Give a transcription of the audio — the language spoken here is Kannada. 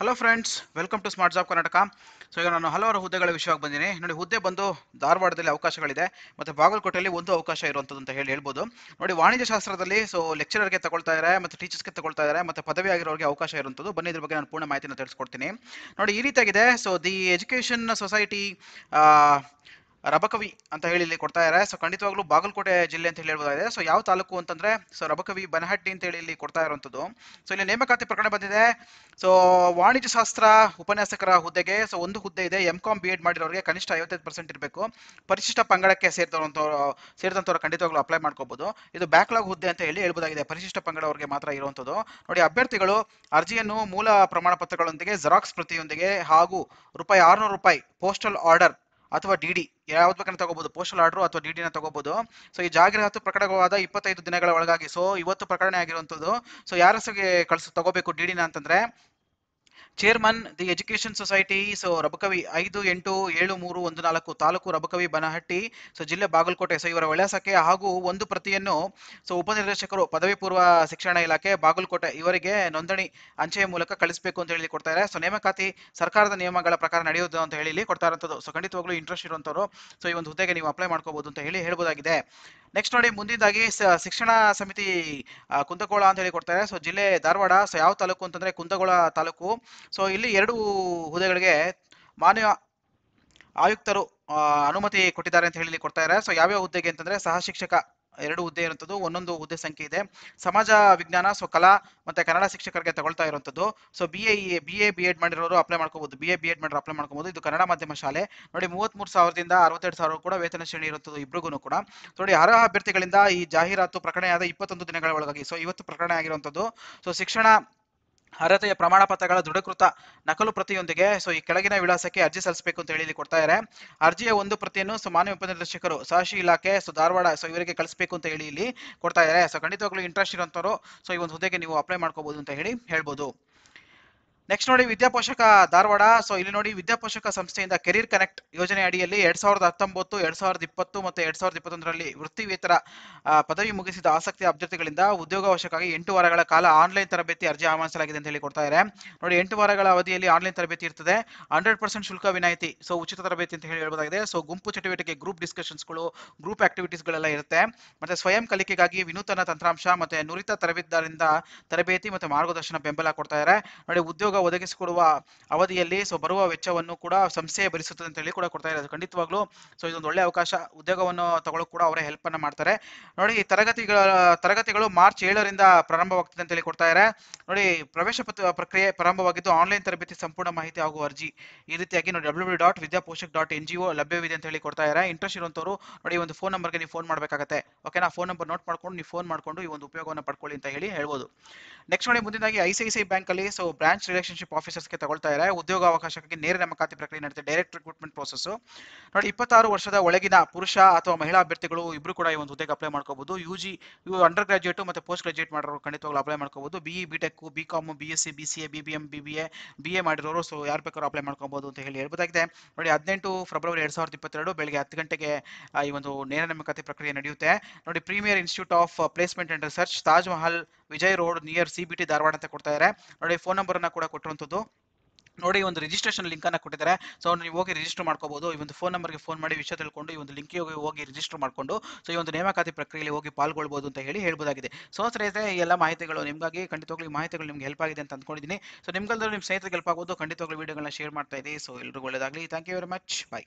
hello friends welcome to smart job Karnataka so ಈಗ ನಾನು ಹಲವಾರು ಹುದ್ದೆಗಳ ವಿಷಯವಾಗಿ ಬಂದಿನಿ ನೋಡಿ ಹುದ್ದೆ ಬಂದು ಧಾರವಾಡದಲ್ಲಿ ಅವಕಾಶಗಳಿದೆ ಮತ್ತು ಬಾಗಲಕೋಟೆಯಲ್ಲಿ ಒಂದು ಅವಕಾಶ ಇರುವಂಥದ್ದು ಅಂತ ಹೇಳಿ ಹೇಳ್ಬೋದು ನೋಡಿ ವಾಣಿಜ್ಯ ಶಾಸ್ತ್ರದಲ್ಲಿ ಸೊ ಲೆಕ್ಚರರ್ಗೆ ತಗೊಳ್ತಾ ಇದ್ದಾರೆ ಮತ್ತು ಟೀಚರ್ಸ್ಗೆ ತಗೊಳ್ತಾ ಇದ್ದಾರೆ ಮತ್ತು ಪದವಿ ಆಗಿರೋರಿಗೆ ಅವಕಾಶ ಇರುವಂಥದ್ದು ಬನ್ನಿ ಇದ್ರ ಬಗ್ಗೆ ನಾನು ಪೂರ್ಣ ಮಾಹಿತಿನ ತಿಳಿಸ್ಕೊಡ್ತೀನಿ ನೋಡಿ ಈ ರೀತಿಯಾಗಿದೆ so the education society Rabakavi ಅಂತ ಹೇಳಿ ಇಲ್ಲಿ ಕೊಡ್ತಾ ಇದ್ದಾರೆ ಸೊ ಖಂಡಿತವಾಗ್ಲೂ ಬಾಗಲಕೋಟೆ ಜಿಲ್ಲೆ ಅಂತ ಹೇಳಿ ಹೇಳ್ಬೋದಾಗಿದೆ ಸೊ ಯಾವ ತಾಲೂಕು ಅಂತಂದ್ರೆ ಸೊ ರಬಕವಿ ಬನಹಟ್ಟಿ ಅಂತ ಹೇಳಿ ಇಲ್ಲಿ ಕೊಡ್ತಾ ಇರುವಂತದ್ದು ಸೊ ಇಲ್ಲಿ ನೇಮಕಾತಿ ಪ್ರಕರಣ ಬಂದಿದೆ ಸೊ ವಾಣಿಜ್ಯ ಶಾಸ್ತ್ರ ಉಪನ್ಯಾಸಕರ ಹುದ್ದೆಗೆ ಸೊ ಒಂದು ಹುದ್ದೆ ಇದೆ ಎಂ ಕಾಮ್ ಬಿ ಎಡ್ ಮಾಡಿರೋರಿಗೆ ಕನಿಷ್ಠ ಐವತ್ತೈದು ಪರ್ಸೆಂಟ್ ಇರಬೇಕು ಪರಿಶಿಷ್ಟ ಪಂಗಡಕ್ಕೆ ಸೇರಿದಂತವ್ರು ಸೇರಿದಂಥವ್ರು ಖಂಡಿತವಾಗ್ಲೂ ಅಪ್ಲೈ ಮಾಡ್ಕೋಬಹುದು ಇದು ಬ್ಯಾಕ್ಲಾಗ್ ಹುದ್ದೆ ಅಂತ ಹೇಳಿ ಹೇಳ್ಬೋದಾಗಿದೆ ಪರಿಶಿಷ್ಟ ಪಂಗಡವರಿಗೆ ಮಾತ್ರ ಇರುವಂತದ್ದು ನೋಡಿ ಅಭ್ಯರ್ಥಿಗಳು ಅರ್ಜಿಯನ್ನು ಮೂಲ ಪ್ರಮಾಣ ಪತ್ರಗಳೊಂದಿಗೆ ಜೆರಾಕ್ಸ್ ಪ್ರತಿಯೊಂದಿಗೆ ಹಾಗೂ ರೂಪಾಯಿ ಆರುನೂರು ರೂಪಾಯಿ ಪೋಸ್ಟಲ್ ಆರ್ಡರ್ ಅಥವಾ ಡಿ ಡಿ ಯಾವ್ದು ತಗೋಬಹುದು ಪೋಸ್ಟಲ್ ಆರ್ಡರ್ ಅಥವಾ ಡಿ ಡಿನ ತಗೋಬಹುದು ಸೊ ಈ ಜಾಹೀರಾತು ಪ್ರಕಟವಾದ ಇಪ್ಪತ್ತೈದು ದಿನಗಳ ಒಳಗಾಗಿ ಸೊ ಇವತ್ತು ಪ್ರಕಟಣೆ ಆಗಿರುವಂತದ್ದು ಸೊ ಯಾರ ಕಳ್ಸ ತಗೋಬೇಕು ಡಿಡಿ ಡಿನ ಅಂತಂದ್ರೆ chairman the education society so Rabakavi ಐದು ಎಂಟು ಏಳು ಮೂರು ಒಂದು ನಾಲ್ಕು ತಾಲೂಕು ರಬಕವಿ ಬನಹಟ್ಟಿ ಸೊ ಜಿಲ್ಲೆ ಬಾಗಲಕೋಟೆ ಸೊ ಇವರ ವಿಳಾಸಕ್ಕೆ ಹಾಗೂ ಒಂದು ಪ್ರತಿಯನ್ನು ಸೊ ಉಪನಿರ್ದೇಶಕರು ಪದವಿ ಪೂರ್ವ ಶಿಕ್ಷಣ ಇಲಾಖೆ ಬಾಗಲಕೋಟೆ ಇವರಿಗೆ ನೋಂದಣಿ ಅಂಚೆಯ ಮೂಲಕ ಕಳಿಸಬೇಕು ಅಂತ ಹೇಳಿ ಕೊಡ್ತಾರೆ ಸೊ ನೇಮಕಾತಿ ಸರ್ಕಾರದ ನಿಯಮಗಳ ಪ್ರಕಾರ ನಡೆಯುವುದು ಅಂತ ಹೇಳಿ ಕೊಡ್ತಾ ಇರೋದು ಸೊ ಖಂಡಿತವಾಗ್ಲೂ ಇಂಟ್ರೆಸ್ಟ್ ಇರುವಂತವರು ಸೊ ಈ ಒಂದು ಹುದ್ದೆಗೆ ನೀವು ಅಪ್ಲೈ ಮಾಡ್ಕೋಬಹುದು ಅಂತ ಹೇಳಿ ಹೇಳ್ಬೋದಾಗಿದೆ ನೆಕ್ಸ್ಟ್ ನೋಡಿ ಮುಂದಿನದಾಗಿ ಶಿಕ್ಷಣ ಸಮಿತಿ ಕುಂದಗೋಳ ಅಂತ ಹೇಳಿ ಕೊಡ್ತಾರೆ ಸೊ ಜಿಲ್ಲೆ ಧಾರವಾಡ ಸೊ ಯಾವ ತಾಲೂಕು ಅಂತಂದ್ರೆ ಕುಂದಗೋಳ ತಾಲೂಕು ಸೊ ಇಲ್ಲಿ ಎರಡು ಹುದ್ದೆಗಳಿಗೆ ಮಾನ್ಯ ಆಯುಕ್ತರು ಅನುಮತಿ ಕೊಟ್ಟಿದ್ದಾರೆ ಅಂತ ಹೇಳಿ ಕೊಡ್ತಾ ಇದ್ದಾರೆ ಸೊ ಯಾವ್ಯಾವ ಹುದ್ದೆಗೆ ಅಂತಂದ್ರೆ ಸಹ ಶಿಕ್ಷಕ ಎರಡು ಹುದ್ದೆ ಇರುವಂಥದ್ದು ಒಂದೊಂದು ಹುದ್ದೆ ಸಂಖ್ಯೆ ಇದೆ ಸಮಾಜ ವಿಜ್ಞಾನ ಸೊ ಕಲಾ ಮತ್ತೆ ಕನ್ನಡ ಶಿಕ್ಷಕರಿಗೆ ತಗೊಳ್ತಾ ಇರುವಂಥದ್ದು so B A B A B Ed ಮಾಡಿರೋರು ಅಪ್ಲೈ ಮಾಡ್ಕೋಬಹುದು ಬಿ ಎ ಬಿ ಎಡ್ ಮಾಡಿರೋ ಅಪ್ಲೈ ಮಾಡ್ಕೋಬಹುದು ಇದು ಕನ್ನಡ ಮಾಧ್ಯಮ ಶಾಲೆ ನೋಡಿ ಮೂವತ್ತ್ ಮೂರು ಸಾವಿರದಿಂದ ಅರವತ್ತೆರಡು ಸಾವಿರ ಕೂಡ ವೇತನ ಶ್ರೇಣಿ ಇರುತ್ತದೆ ಇಬ್ಬರಿಗೂ ಕೂಡ ನೋಡಿ ಅರ್ಹ ಅಭ್ಯರ್ಥಿಗಳಿಂದ ಈ ಜಾಹೀರಾತು ಆದ ಇಪ್ಪತ್ತೊಂದು ದಿನಗಳ ಒಳಗಾಗಿ ಸೊ ಇವತ್ತು ಪ್ರಕಟಣೆ ಆಗಿರುವಂಥದ್ದು ಸೊ ಶಿಕ್ಷಣ ಅರ್ಹತೆಯ ಪ್ರಮಾಣ ಪತ್ರಗಳ ದೃಢಕೃತ ನಕಲು ಪ್ರತಿಯೊಂದಿಗೆ ಸೊ ಈ ಕೆಳಗಿನ ವಿಳಾಸಕ್ಕೆ ಅರ್ಜಿ ಸಲ್ಲಿಸಬೇಕು ಅಂತ ಹೇಳಿ ಕೊಡ್ತಾ ಇದ್ದಾರೆ ಅರ್ಜಿಯ ಒಂದು ಪ್ರತಿಯನ್ನು ಸೊ ಮಾನ್ಯ ಉಪನಿರ್ದೇಶಕರು ಸಾಶಿ ಇಲಾಖೆ ಸೊ ಧಾರವಾಡ ಸೊ ಇವರಿಗೆ ಕಳಿಸಬೇಕು ಅಂತ ಹೇಳಿ ಇಲ್ಲಿ ಕೊಡ್ತಾ ಇದ್ದಾರೆ ಸೊ ಖಂಡಿತವಾಗ್ಲೂ ಇಂಟ್ರೆಸ್ಟ್ ಇರೋಂಥವ್ರು ಸೊ ಈ ಒಂದು ಹುದ್ದೆಗೆ ನೀವು ಅಪ್ಲೈ ಮಾಡ್ಕೋಬಹುದು ಅಂತ ಹೇಳಿ ಹೇಳ್ಬೋದು ನೆಕ್ಸ್ಟ್ ನೋಡಿ ವಿದ್ಯಾಪೋಷಕ ಧಾರವಾಡ ಸೊ ಇಲ್ಲಿ ನೋಡಿ ವಿದ್ಯಾಪೋಷಕ ಸಂಸ್ಥೆಯಿಂದ ಕೆರಿಯರ್ ಕನೆಕ್ಟ್ ಯೋಜನೆ ಅಡಿಯಲ್ಲಿ ಎರಡ್ ಸಾವಿರದ ಹತ್ತೊಂಬತ್ತು ಎರಡ್ ಸಾವಿರದ ಇಪ್ಪತ್ತು ಮತ್ತು ಎರಡ್ ಸಾವಿರದ ಇಪ್ಪತ್ತೊಂದರಲ್ಲಿ ವೃತ್ತಿವೇತರ ಪದವಿ ಮುಗಿಸಿದ ಆಸಕ್ತಿ ಅಭ್ಯರ್ಥಿಗಳಿಂದ ಉದ್ಯೋಗಾವಶ್ಯಕವಾಗಿ ಎಂಟು ವಾರಗಳ ಕಾಲ ಆನ್ಲೈನ್ ತರಬೇತಿ ಅರ್ಜಿ ಆಹ್ವಾನಿಸಲಾಗಿದೆ ಅಂತ ಹೇಳಿ ಕೊಡ್ತಾ ಇದ್ದಾರೆ ನೋಡಿ ಎಂಟು ವಾರಗಳ ಅವಧಿಯಲ್ಲಿ ಆನ್ಲೈನ್ ತರಬೇತಿ ಇರ್ತದೆ ಹಂಡ್ರೆಡ್ ಪರ್ಸೆಂಟ್ ಶುಲ್ಕ ವಿನಾಯಿತಿ ಸೊ ಉಚಿತ ತರಬೇತಿ ಅಂತ ಹೇಳಿ ಹೇಳ್ಬೋದಾಗಿದೆ ಸೊ ಗುಂಪು ಚಟುವಟಿಕೆ ಗ್ರೂಪ್ ಡಿಸ್ಕಷನ್ಸ್ಗಳು ಗ್ರೂಪ್ ಆಕ್ಟಿವಿಟೀಸ್ಗಳೆಲ್ಲ ಇರುತ್ತೆ ಮತ್ತೆ ಸ್ವಯಂ ಕಲಿಕೆಗಾಗಿ ವಿನೂತನ ತಂತ್ರಾಂಶ ಮತ್ತೆ ನುರಿತ ತರಬೇತಿದಾರರಿಂದ ತರಬೇತಿ ಮತ್ತು ಮಾರ್ಗದರ್ಶನ ಬೆಂಬಲ ಕೊಡ್ತಾ ಇದ್ದಾರೆ ನೋಡಿ ಉದ್ಯೋಗ ಉದ್ಯೋಗ ಒದಗಿಸಿಕೊಡುವ ಅವಧಿಯಲ್ಲಿ ಸೊ ಬರುವ ವೆಚ್ಚವನ್ನು ಕೂಡ ಸಂಸ್ಥೆ ಭರಿಸುತ್ತದೆ ಅಂತ ಹೇಳಿ ಕೂಡ ಕೊಡ್ತಾ ಇರೋದು ಖಂಡಿತವಾಗ್ಲೂ ಸೊ ಇದೊಂದು ಒಳ್ಳೆ ಅವಕಾಶ ಉದ್ಯೋಗವನ್ನು ತಗೊಳ್ಳೋಕೆ ಕೂಡ ಅವರೇ ಹೆಲ್ಪ್ ಅನ್ನ ಮಾಡ್ತಾರೆ ನೋಡಿ ತರಗತಿಗಳ ತರಗತಿಗಳು ಮಾರ್ಚ್ ಏಳರಿಂದ ಪ್ರಾರಂಭವಾಗ್ತದೆ ಅಂತ ಹೇಳಿ ಕೊಡ್ತಾ ಇದ್ದಾರೆ ನೋಡಿ ಪ್ರವೇಶ ಪತ್ರ ಪ್ರಕ್ರಿಯೆ ಪ್ರಾರಂಭವಾಗಿದ್ದು ಆನ್ಲೈನ್ ತರಬೇತಿ ಸಂಪೂರ್ಣ ಮಾಹಿತಿ ಹಾಗೂ ಅರ್ಜಿ ಈ ರೀತಿಯಾಗಿ ನೋಡಿ W dot Vidyaposhak dot N G O ಲಭ್ಯವಿದೆ ಅಂತ ಹೇಳಿ ಕೊಡ್ತಾ ಇದ್ದಾರೆ ಇಂಟ್ರೆಸ್ಟ್ ಇರುವಂತವರು ನೋಡಿ ಒಂದು ಫೋನ್ ನಂಬರ್ಗೆ ನೀವು ಫೋನ್ ಮಾಡಬೇಕಾಗುತ್ತೆ ಓಕೆನಾ ಫೋನ್ ನಂಬರ್ ನೋಟ್ ಮಾಡ್ಕೊಂಡು ನೀವು ಫೋನ್ ಮಾಡ್ಕೊಂಡು ಈ ಒಂದು ಉಪಯೋಗವನ್ನು ಪಡ್ಕೊಳ್ಳಿ ಅಂತ ಹೇಳಿ ಹೇಳ್ಬೋದು ನೆಕ್ಸ್ಟ್ ನೋಡಿ ಮುಂದಿನಾಗಿ ಐ ಸಿ ಐ ಬ್ಯಾಂಕ್ ಅಲ್ಲಿ ಸೊ ಬ್ರಾಂಚ್ ರಿಲೇಷನ್ಶಿಪ್ ಆಫೀಸರ್ಸ್ಗೆ ತಗೊಳ್ತಾ ಉದ್ಯೋಗ ಅವಕಾಶಕ್ಕೆ ನೇರ ನೇಮಕಾತಿ ಪ್ರಕ್ರಿಯೆ ನಡೆಯುತ್ತೆ ಡೈರೆಕ್ಟ್ ರಿಕ್ರೂಟ್ಮೆಂಟ್ ಪ್ರೋಸೆಸ್ ನೋಡಿ ಇಪ್ಪತ್ತಾರು ವರ್ಷದ ಒಳಗಿನ ಪುರುಷ ಅಥವಾ ಮಹಿಳಾ ಅಭ್ಯರ್ಥಿಗಳು ಇಬ್ಬರು ಕೂಡ ಈ ಒಂದು ಹುದ್ದೆಗೆ ಅಪ್ಲೈ ಮಾಡ್ಕೋಬಹುದು ಯು ಜಿ ಅಂಡರ್ ಗ್ರಾಜುಯೇಟ್ ಮತ್ತು ಪೋಸ್ಟ್ ಗ್ರಾಜುಯೇಟ್ ಮಾಡೋರು ಖಂಡಿತವಾಗ್ಲೂ ಅಪ್ಲೈ ಮಾಡ್ಕೋಬಹುದು BE B tech B com B S C B C A B B M B B A B A ಮಾಡಿರೋರು ಸೊ ಯಾರು ಬೇಕಾದ್ರೂ ಅಪ್ಲೈ ಮಾಡ್ಕೋಬಹುದು ಅಂತ ಹೇಳಿ ಹೇಳ್ಬೋದಾಗಿದೆ ನೋಡಿ ಹದಿನೆಂಟು ಫೆಬ್ರವರಿ ಎರಡ್ ಸಾವಿರದ ಇಪ್ಪತ್ತೆರಡು ಬೆಳಗ್ಗೆ ಹತ್ತು ಗಂಟೆಗೆ ಈ ಒಂದು ನೇರ ನೇಮಕಾತಿ ಪ್ರಕ್ರಿಯೆ ನಡೆಯುತ್ತೆ ನೋಡಿ premier institute of placement and research Taj Mahal Vijay road near C B T Dharwad ಅಂತ ಕೊಡ್ತಾ ಇದ್ದಾರೆ ನೋಡಿ ಫೋನ್ ನಂಬರ್ ಅನ್ನ ಕೂಡ ಕೊಟ್ಟಿರುವಂತದ್ದು ನೋಡಿ ಒಂದು ರಿಜಿಸ್ಟ್ರೇಷನ್ ಲಿಂಕ್ ಅನ್ನ ಕೊಟ್ಟಿದ್ದಾರೆ ಸೊ ನೀವು ಹೋಗಿ ರಿಜಿಸ್ಟರ್ ಮಾಡ್ಕೋಬಹುದು ಈ ಒಂದು ಫೋನ್ ನಂಬರ್ಗೆ ಫೋನ್ ಮಾಡಿ ವಿಷಯ ತಿಳ್ಕೊಂಡು ಈ ಒಂದು ಲಿಂಕ್ಗೆ ಹೋಗಿ ಹೋಗಿ ರಿಜಿಸ್ಟರ್ ಮಾಡ್ಕೊಂಡು ಸೊ ಈ ಒಂದು ನೇಮಕಾತಿ ಪ್ರಕ್ರಿಯೆಯಲ್ಲಿ ಹೋಗಿ ಪಾಲ್ಗೊಳ್ಬಹುದು ಅಂತ ಹೇಳಿ ಹೇಳ್ಬೋದಾಗಿದೆ ಸೊ ಸ್ನೇಹಿತರೆ ಈ ಎಲ್ಲ ಮಾಹಿತಿಗಳು ನಿಮಗಾಗಿ ಖಂಡಿತವಾಗ್ಲೂ ಮಾಹಿತಿಗಳು ನಿಮ್ಗೆ ಹೆಲ್ಪ್ ಆಗಿದೆ ಅಂತ ಅಂದ್ಕೊಂಡಿದ್ದೀನಿ ಸೊ ನಿಮ್ಗಲ್ಲೂ ನಿಮ್ಮ ಸ್ನೇಹಿತರಿಗೆ ಹೆಲ್ಪ್ ಆಗೋದು ಖಂಡಿತವಾಗ್ಲೂ ವಿಡಿಯೋಗಳನ್ನ ಶೇರ್ ಮಾಡ್ತಾ ಇದ್ದೀವಿ ಸೊ ಎಲ್ರಿಗೂ ಒಳ್ಳೆಯದಾಗಲಿ thank you very much bye